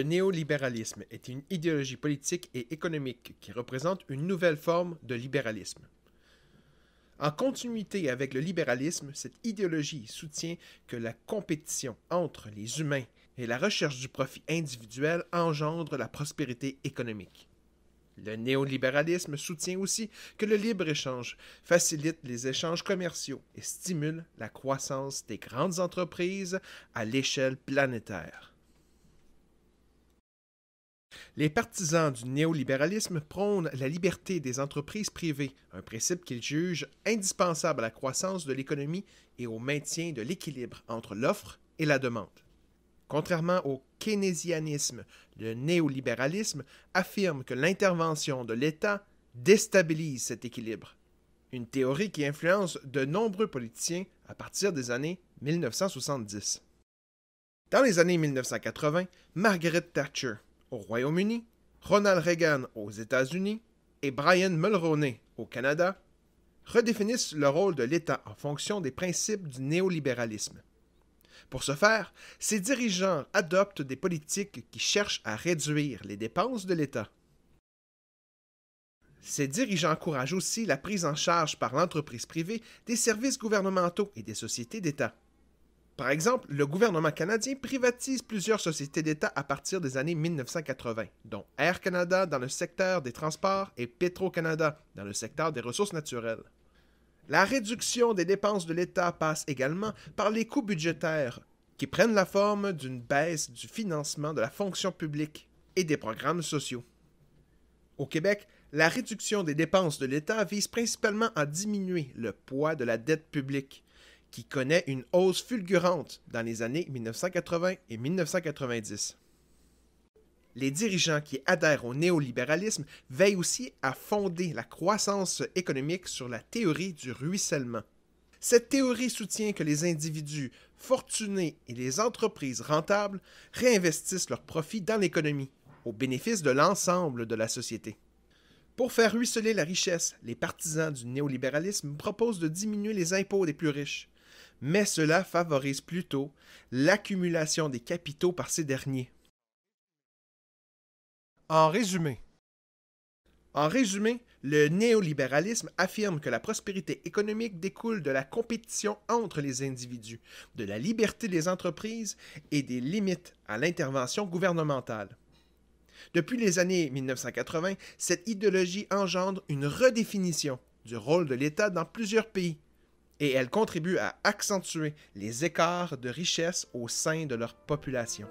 Le néolibéralisme est une idéologie politique et économique qui représente une nouvelle forme de libéralisme. En continuité avec le libéralisme, cette idéologie soutient que la compétition entre les humains et la recherche du profit individuel engendre la prospérité économique. Le néolibéralisme soutient aussi que le libre-échange facilite les échanges commerciaux et stimule la croissance des grandes entreprises à l'échelle planétaire. Les partisans du néolibéralisme prônent la liberté des entreprises privées, un principe qu'ils jugent indispensable à la croissance de l'économie et au maintien de l'équilibre entre l'offre et la demande. Contrairement au keynésianisme, le néolibéralisme affirme que l'intervention de l'État déstabilise cet équilibre, une théorie qui influence de nombreux politiciens à partir des années 1970. Dans les années 1980, Margaret Thatcher au Royaume-Uni, Ronald Reagan aux États-Unis et Brian Mulroney au Canada, redéfinissent le rôle de l'État en fonction des principes du néolibéralisme. Pour ce faire, ces dirigeants adoptent des politiques qui cherchent à réduire les dépenses de l'État. Ces dirigeants encouragent aussi la prise en charge par l'entreprise privée des services gouvernementaux et des sociétés d'État. Par exemple, le gouvernement canadien privatise plusieurs sociétés d'État à partir des années 1980, dont Air Canada dans le secteur des transports et Petro-Canada dans le secteur des ressources naturelles. La réduction des dépenses de l'État passe également par les coûts budgétaires, qui prennent la forme d'une baisse du financement de la fonction publique et des programmes sociaux. Au Québec, la réduction des dépenses de l'État vise principalement à diminuer le poids de la dette publique, qui connaît une hausse fulgurante dans les années 1980 et 1990. Les dirigeants qui adhèrent au néolibéralisme veillent aussi à fonder la croissance économique sur la théorie du ruissellement. Cette théorie soutient que les individus fortunés et les entreprises rentables réinvestissent leurs profits dans l'économie, au bénéfice de l'ensemble de la société. Pour faire ruisseler la richesse, les partisans du néolibéralisme proposent de diminuer les impôts des plus riches, mais cela favorise plutôt l'accumulation des capitaux par ces derniers. En résumé, en résumé, le néolibéralisme affirme que la prospérité économique découle de la compétition entre les individus, de la liberté des entreprises et des limites à l'intervention gouvernementale. Depuis les années 1980, cette idéologie engendre une redéfinition du rôle de l'État dans plusieurs pays, et elle contribue à accentuer les écarts de richesse au sein de leur population.